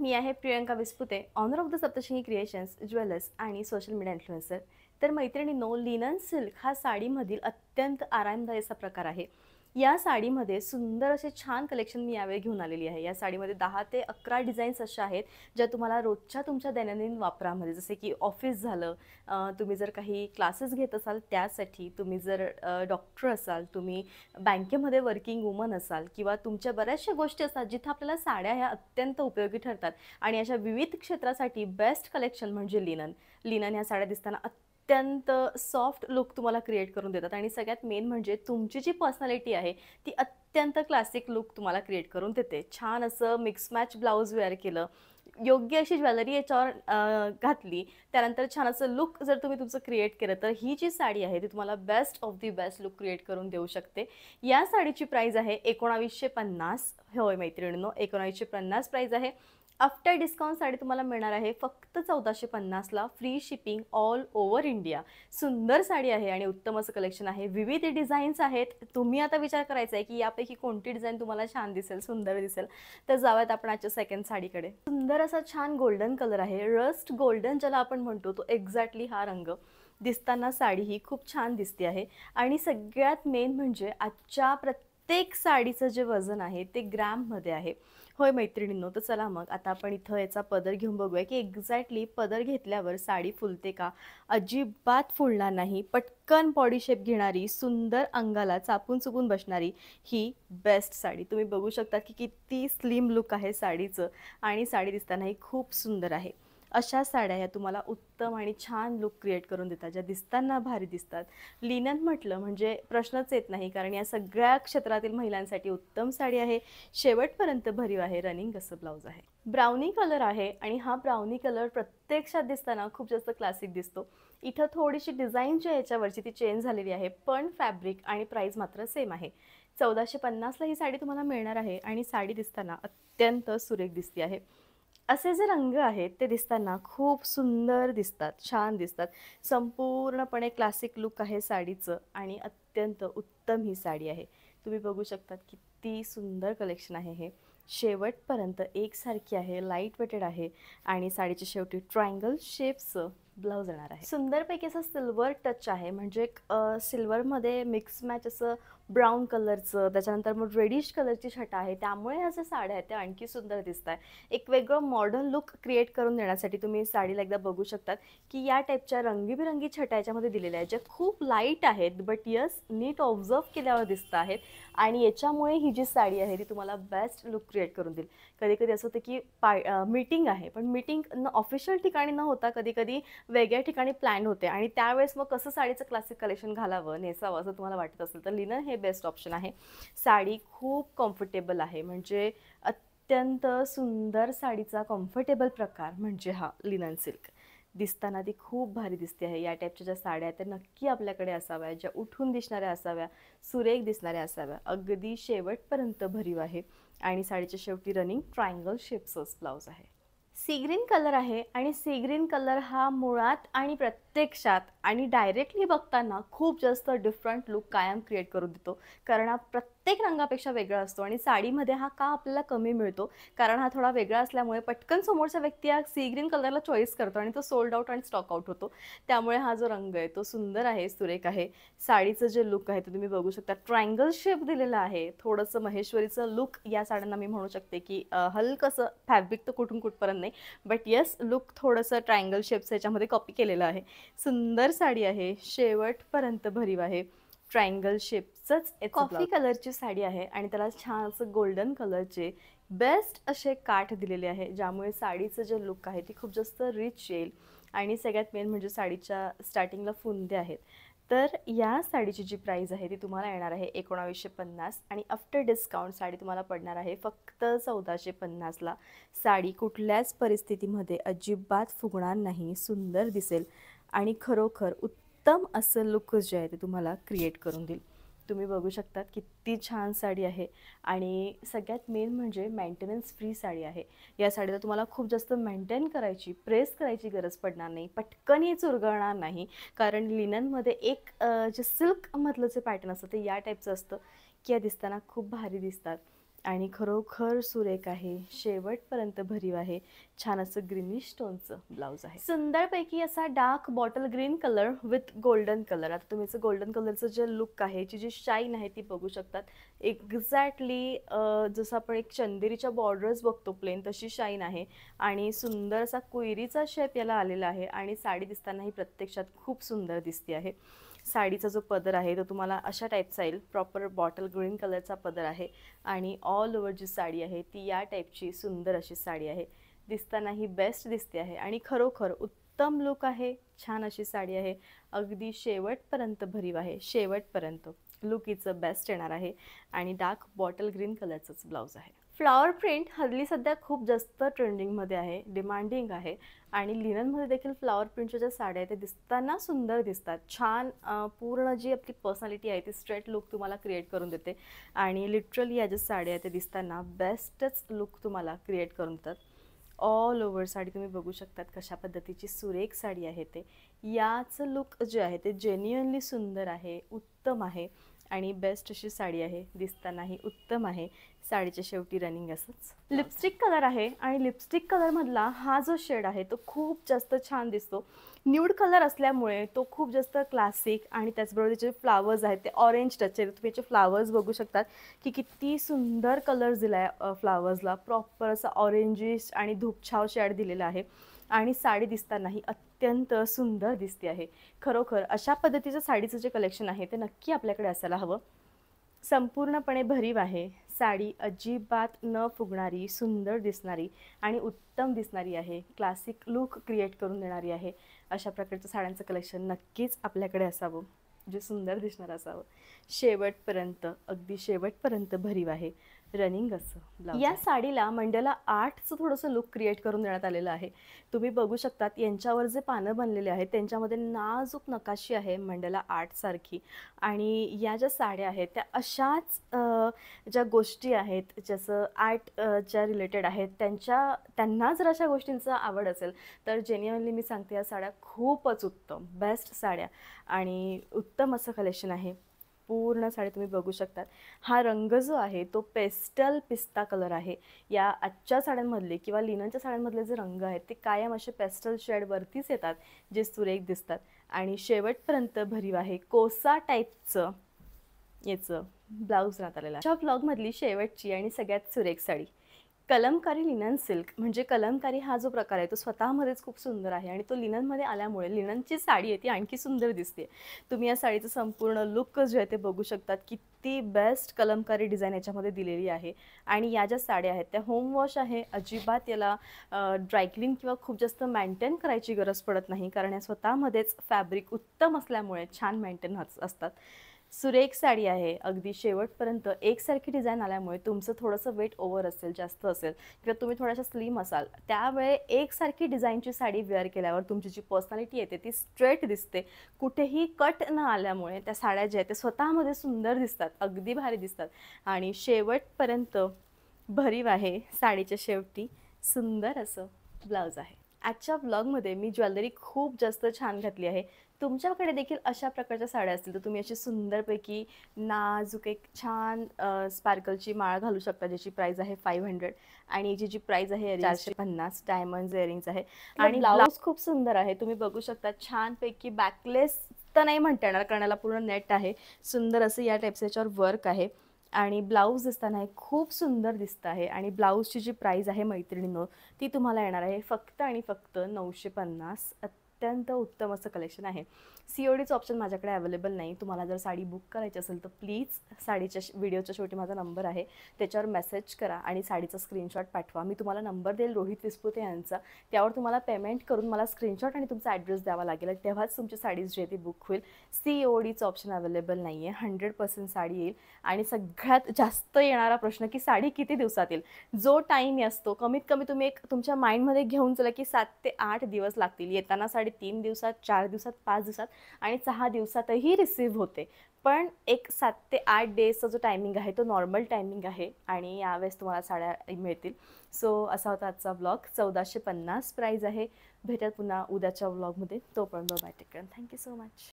मी आहे Priyanka Vispute owner of the Saptashringi creations jewellers आणि social media influencer तर नो लिनन सिल्क हा साडीमधील अत्यंत आरामदायी असा प्रकार आहे या साडीमध्ये सुंदर असे छान कलेक्शन मी यावेळी घेऊन आलेली आहे या साडीमध्ये दहा ते अकरा डिझाईन्स अशा आहेत ज्या तुम्हाला रोजच्या तुमच्या दैनंदिन वापरामध्ये जसे की ऑफिस झालं तुम्ही जर काही क्लासेस घेत असाल त्यासाठी तुम्ही जर डॉक्टर असाल तुम्ही बँकेमध्ये वर्किंग वुमन असाल किंवा तुमच्या बऱ्याचशा गोष्टी असतात जिथं आपल्याला साड्या ह्या अत्यंत उपयोगी ठरतात आणि अशा विविध क्षेत्रासाठी बेस्ट कलेक्शन म्हणजे लिनन लिनन ह्या साड्या दिसताना अत्यंत सॉफ्ट लुक तुम्हाला क्रिएट करून देतात आणि सगळ्यात मेन म्हणजे तुमची जी पर्सनॅलिटी आहे ती अत्यंत क्लासिक लुक तुम्हाला क्रिएट करून देते छान असं मिक्स मॅच ब्लाऊज वेअर केलं योग्य अशी ज्वेलरी याच्यावर घातली त्यानंतर छान असं लुक जर तुम्ही तुमचं क्रिएट केलं तर ही जी साडी आहे ती तुम्हाला best of the best look create करून देऊ शकते या साडीची प्राईज आहे एकोणावीसशे पन्नास होय मैत्रिणींनो एकोणावीसशे पन्नास प्राईज आहे आफ्टर साडी तुम्हाला मिळणार आहे फक्त चौदाशे पन्नासला free shipping all over India सुंदर साडी आहे आणि उत्तम असं कलेक्शन आहे विविध डिझाईन्स आहेत तुम्ही आता विचार करायचा आहे की यापैकी कोणती डिझाईन तुम्हाला छान दिसेल सुंदर दिसेल तर जाव्यात आपण आजच्या सेकंड साडीकडे सुंदर असा छान गोल्डन कलर आहे रस्ट गोल्डन ज्याला आपण म्हणतो तो एक्झॅक्टली हा रंग दिसताना साडी ही खूप छान दिसते आहे आणि सगळ्यात मेन म्हणजे आजच्या प्रत्येक साडीचं जे वजन आहे ते ग्रॅममध्ये आहे होय मैत्रिणींनो तर चला मग आता आपण इथं याचा पदर घेऊन बघूया की एक्झॅक्टली पदर घेतल्यावर साडी फुलते का अजिबात फुलणार नाही पटकन बॉडी शेप घेणारी सुंदर अंगाला चापून चुकून बसणारी ही बेस्ट साडी तुम्ही बघू शकता की किती स्लिम लुक आहे साडीचं आणि साडी दिसतानाही खूप सुंदर आहे अशा साड्या ह्या तुम्हाला उत्तम आणि छान लुक क्रिएट करून देतात ज्या दिसताना भारी दिसतात लिनन म्हटलं म्हणजे प्रश्नच येत नाही कारण या सगळ्या क्षेत्रातील महिलांसाठी उत्तम साडी आहे शेवटपर्यंत भरीव आहे रनिंग असं ब्लाऊज आहे ब्राउनी कलर आहे आणि हा ब्राउनी कलर प्रत्यक्षात दिसताना खूप जास्त क्लासिक दिसतो इथं थोडीशी डिझाईन जी याच्यावरची ती चेंज झालेली आहे पण फॅब्रिक आणि प्राईस मात्र सेम आहे चौदाशे पन्नासला ही साडी तुम्हाला मिळणार आहे आणि साडी दिसताना अत्यंत सुरेख दिसते आहे असे जे रंग आहेत ते दिसताना खूप सुंदर दिसतात छान दिसतात संपूर्णपणे क्लासिक लुक आहे साडीचं आणि अत्यंत उत्तम ही साडी आहे तुम्ही बघू शकतात किती सुंदर कलेक्शन आहे हे शेवटपर्यंत एकसारखी आहे लाईट वेटेड आहे आणि साडीच्या शेवटी ट्रायंगल शेपचं ब्लाऊज येणार आहे सुंदरपैकी असं सिल्वर टच आहे म्हणजे सिल्वरमध्ये मिक्स मॅच असं ब्राऊन कलरचं त्याच्यानंतर मग रेडिश कलरची छटा आहे त्यामुळे ह्या ज्या साड्या आहेत त्या आणखी सुंदर दिसत आहे एक वेगळं मॉडर्न लुक क्रिएट करून देण्यासाठी तुम्ही साडीला एकदा बघू शकतात की या टाईपच्या रंगीबिरंगी छटा याच्यामध्ये दिलेल्या आहेत ज्या खूप लाईट आहेत बट यस नीट ऑब्झर्व केल्यावर दिसत आहेत आणि याच्यामुळे ही जी साडी आहे ती तुम्हाला बेस्ट लुक क्रिएट करून देईल कधी कधी असं होतं की पाय मीटिंग आहे पण मीटिंग न ऑफिशियल ठिकाणी न होता कधी कधी वेगळ्या ठिकाणी प्लॅन होते आणि त्यावेळेस मग कसं साडीचं क्लासिक कलेक्शन घालावं नेसावं असं तुम्हाला वाटत असेल तर लिनन हे बेस्ट ऑप्शन आहे साडी खूप कम्फर्टेबल आहे म्हणजे अत्यंत सुंदर साडीचा कम्फर्टेबल प्रकार म्हणजे हा लिनन सिल्क दिसताना ती खूप भारी दिसते आहे या टाईपच्या ज्या साड्या आहेत त्या नक्की आपल्याकडे असाव्या ज्या उठून दिसणाऱ्या असाव्या सुरेख दिसणाऱ्या असाव्या अगदी शेवटपर्यंत भरीव आहे आणि साडीच्या शेवटी रनिंग ट्रायंगल शेपसर्स ब्लाऊज आहे सी ग्रीन कलर आहे आणि सी ग्रीन कलर हा मुळात आणि प्रत्येक प्रत्यक्षात आणि डायरेक्टली बघताना खूप जास्त डिफरंट लुक कायम क्रिएट करू देतो कारण हा प्रत्येक रंगापेक्षा वेगळा असतो आणि साडीमध्ये हा का आपल्याला कमी मिळतो कारण हा थोडा वेगळा असल्यामुळे पटकन समोरचा व्यक्ती हा सी ग्रीन कलरला चॉईस करतो आणि तो सोल्ड आउट आणि स्टॉक आउट होतो त्यामुळे हा जो रंग आहे तो सुंदर आहे सुरेख आहे साडीचं जे लुक आहे ते तुम्ही बघू शकता ट्रायंगल शेप दिलेला आहे थोडंसं महेश्वरीचं लुक या साड्यांना मी म्हणू शकते की हलकंसं फॅब्रिक तर कुठून कुठपर्यंत नाही बट येस लुक थोडंसं ट्रायंगल शेपचं याच्यामध्ये कॉपी केलेलं आहे सुंदर साडी आहे शेवट पर्यंत भरीव आहे ट्रायंगल शेपचंच कॉफी कलरची साडी आहे आणि त्याला छान असं गोल्डन कलरचे बेस्ट असे काठ दिलेले आहे ज्यामुळे साडीचं जे लुक आहे ती खूप जास्त रिच येईल आणि सगळ्यात मेन म्हणजे साडीच्या स्टार्टिंगला फुंदे आहेत तर या साडीची जी प्राइस आहे ती तुम्हाला येणार आहे एकोणावीसशे पन्नास आणि आफ्टर डिस्काउंट साडी तुम्हाला पडणार आहे फक्त चौदाशे पन्नासला साडी कुठल्याच परिस्थितीमध्ये अजिबात फुगणार नाही सुंदर दिसेल आणि खरोखर उत्तम असं लुक जे आहे ते तुम्हाला क्रिएट करून देईल तुम्ही बघू शकता किती छान साडी आहे आणि सगळ्यात मेन म्हणजे मेंटेनन्स फ्री साडी आहे या साडीला तुम्हाला खूप जास्त मेंटेन करायची प्रेस करायची गरज पडणार नाही पटकन हे चुरगळणार नाही कारण लिननमध्ये एक जे सिल्कमधलं जे पॅटर्न असतं ते या टाईपचं असतं की या दिसताना खूप भारी दिसतात आणि खरोखर सुरेख आहे शेवटपर्यंत भरीव आहे छान असं ग्रीनिश स्टोनचं ब्लाऊज आहे सुंदरपैकी असा dark bottle green colour with golden colour आता तुम्ही गोल्डन कलरचं जे लुक आहे जी जी शाईन आहे ती बघू शकतात एक्झॅक्टली जसं आपण एक चंदेरीच्या बॉर्डर्स बघतो प्लेन तशी शाईन आहे आणि सुंदर असा कुयरीचा शेप याला आलेला आहे आणि साडी दिसताना ही प्रत्यक्षात खूप सुंदर दिसते आहे साडीचा जो पदर आहे तो तुम्हाला अशा टाईपचा येईल प्रॉपर बॉटल ग्रीन कलरचा पदर आहे आणि ऑल ओव्हर जी साडी आहे ती या टाईपची सुंदर अशी साडी आहे दिसताना ही बेस्ट दिसते आहे आणि खरोखर उत्तम लुक आहे छान अशी साडी आहे अगदी शेवटपर्यंत भरीव आहे शेवटपर्यंत लुक इचं बेस्ट येणार आहे आणि डार्क बॉटल ग्रीन कलरचंच ब्लाऊज आहे फ्लॉवर प्रिंट हल्ली सध्या खूप जास्त ट्रेंडिंगमध्ये आहे डिमांडिंग आहे आणि लिननमध्ये देखील फ्लॉवर प्रिंटच्या ज्या साड्या आहेत ते दिसताना सुंदर दिसतात छान पूर्ण जी आपली पर्सनॅलिटी आहे ती स्ट्रेट लुक तुम्हाला क्रिएट करून देते आणि लिटरली या ज्या साड्या आहेत ते दिसताना बेस्टच लुक तुम्हाला क्रिएट करून देतात ऑल ओव्हर साडी तुम्ही बघू शकतात कशा पद्धतीची सुरेख साडी आहे ते याचं लुक जे आहे ते जेन्युअनली सुंदर आहे उत्तम आहे आणि बेस्ट अशी साडी आहे दिसतानाही उत्तम आहे साडीच्या शेवटी रनिंग असंच लिपस्टिक कलर आहे आणि लिपस्टिक कलरमधला हा जो शेड आहे तो खूप जास्त छान दिसतो न्यूड कलर असल्यामुळे तो खूप जास्त क्लासिक आणि त्याचबरोबर त्याचे फ्लावर्स आहेत ते ऑरेंज टच आहे तुम्ही याचे फ्लावर्स बघू शकतात की किती सुंदर कलर दिला आहे फ्लावर्सला प्रॉपर असा ऑरेंजिश आणि धूपछाव शेड दिलेला आहे आणि साडी दिसतानाही अत्यंत सुंदर दिसते आहे खरोखर अशा पद्धतीचं साडीचं जे कलेक्शन आहे ते नक्की आपल्याकडे असायला हवं संपूर्णपणे भरीव आहे साडी अजिबात न फुगणारी सुंदर दिसणारी आणि उत्तम दिसणारी आहे क्लासिक लुक क्रिएट करून देणारी आहे अशा प्रकारचं साड्यांचं कलेक्शन नक्कीच आपल्याकडे असावं जे सुंदर दिसणार असावं शेवटपर्यंत अगदी शेवटपर्यंत भरीव आहे रनिंग असं या साडीला मंडला आर्टचं थोडंसं लुक क्रिएट करून देण्यात आलेलं आहे तुम्ही बघू शकतात यांच्यावर जे पानं बनलेले आहेत त्यांच्यामध्ये नाजूक नकाशी आहे मंडला आर्टसारखी आणि या ज्या साड्या आहेत त्या अशाच ज्या गोष्टी आहेत जसं आर्टच्या रिलेटेड आहेत त्यांच्या त्यांना जर अशा गोष्टींचा आवड असेल तर जेन्युअनली मी सांगते या साड्या खूपच उत्तम बेस्ट साड्या आणि उत्तम असं कलेक्शन आहे पूर्ण साडी तुम्ही बघू शकता हा रंग जो आहे तो पेस्टल पिस्ता कलर आहे या आजच्या साड्यांमधले किंवा लिननच्या साड्यांमधले जे रंग आहेत ते कायम असे पेस्टल शेडवरतीच येतात जे सुरेख दिसतात आणि शेवटपर्यंत भरीव आहे कोसा टाईपचं याचं ब्लाऊज राहत आलेलं अशा ब्लॉगमधली शेवटची आणि सगळ्यात सुरेख साडी कलमकारी लिनन सिल्क म्हणजे कलमकारी हा जो प्रकार आहे तो स्वतःमध्येच खूप सुंदर आहे आणि तो लिननमध्ये आल्यामुळे लिननची साडी आहे ती आणखी सुंदर दिसते तुम्ही या साडीचं संपूर्ण लुक जे आहे ते बघू शकतात किती बेस्ट कलमकारी डिझाईन याच्यामध्ये दिलेली आहे आणि या ज्या साड्या आहेत त्या होमवॉश आहे अजिबात याला ड्रायक्लिन किंवा खूप जास्त मेंटेन करायची गरज पडत नाही कारण या स्वतःमध्येच फॅब्रिक उत्तम असल्यामुळे छान मेंटेन असतात सुरेख साडी आहे अगदी शेवटपर्यंत एकसारखी डिझाईन आल्यामुळे तुमचं थोडंसं वेट ओव्हर असेल जास्त असेल किंवा तुम्ही थोड्याशा स्लिम असाल त्यावेळे एकसारखी डिझाईनची साडी वेअर केल्यावर तुमची जी पर्सनॅलिटी येते ती स्ट्रेट दिसते कुठेही कट न आल्यामुळे त्या साड्या ज्या आहेत त्या स्वतःमध्ये सुंदर दिसतात अगदी भारी दिसतात आणि शेवटपर्यंत भरीव आहे साडीच्या शेवटी सुंदर असं ब्लाऊज आहे आजच्या ब्लॉगमध्ये मी ज्वेलरी खूप जास्त छान घातली आहे तुमच्याकडे देखील अशा प्रकारच्या साड्या असतील तर तुम्ही अशी सुंदरपैकी नाजूक एक छान स्पार्कलची माळ घालू शकता ज्याची प्राईज आहे फाईव्ह हंड्रेड आणि याची जी प्राईज आहे चारशे पन्नास डायमंड इयरिंग्स आहे आणि ब्लाऊज खूप सुंदर आहे तुम्ही बघू शकता छानपैकी बॅकलेस तर नाही म्हणता येणार कारण याला पूर्ण नेट आहे सुंदर असं या टाईपचं याच्यावर वर्क आहे आणि ब्लाऊज दिसताना हे खूप सुंदर दिसतं आहे आणि ब्लाऊजची जी प्राईज आहे मैत्रिणीनं ती तुम्हाला येणार आहे फक्त आणि फक्त नऊशे पन्नास अत्यंत उत्तम असं कलेक्शन आहे सी ओ डीचं ऑप्शन माझ्याकडे अवेलेबल नाही तुम्हाला जर साडी बुक करायची असेल तर प्लीज साडीच्या व्हिडिओच्या शेवटी माझा नंबर आहे त्याच्यावर मेसेज करा आणि साडीचा स्क्रीनशॉट पाठवा मी तुम्हाला नंबर देईल रोहित विस्पुते यांचा त्यावर तुम्हाला पेमेंट करून मला स्क्रीनशॉट आणि तुमचा ॲड्रेस द्यावा लागेल तेव्हाच तुमची साडी जी आहे ती बुक होईल सी ओ डीचं ऑप्शन अवेलेबल नाही आहे हंड्रेड पर्सेंट साडी येईल आणि सगळ्यात जास्त येणारा प्रश्न की साडी किती दिवसात येईल जो टाईम असतो कमीत कमी तुम्ही एक तुमच्या माइंडमध्ये घेऊन चला की सात ते आठ दिवस लागतील येताना साडी तीन दिवसात चार दिवसात पाच दिवसात आणि सहा दिवसातही रिसीव्ह होते पण एक सात ते आठ डेजचा जो टायमिंग आहे तो नॉर्मल टायमिंग आहे आणि यावेळेस तुम्हाला साड्या मिळतील सो असा होता आजचा ब्लॉग चौदाशे पन्नास प्राईज आहे भेटत पुन्हा उद्याच्या ब्लॉगमध्ये तो पण bye take thank you so much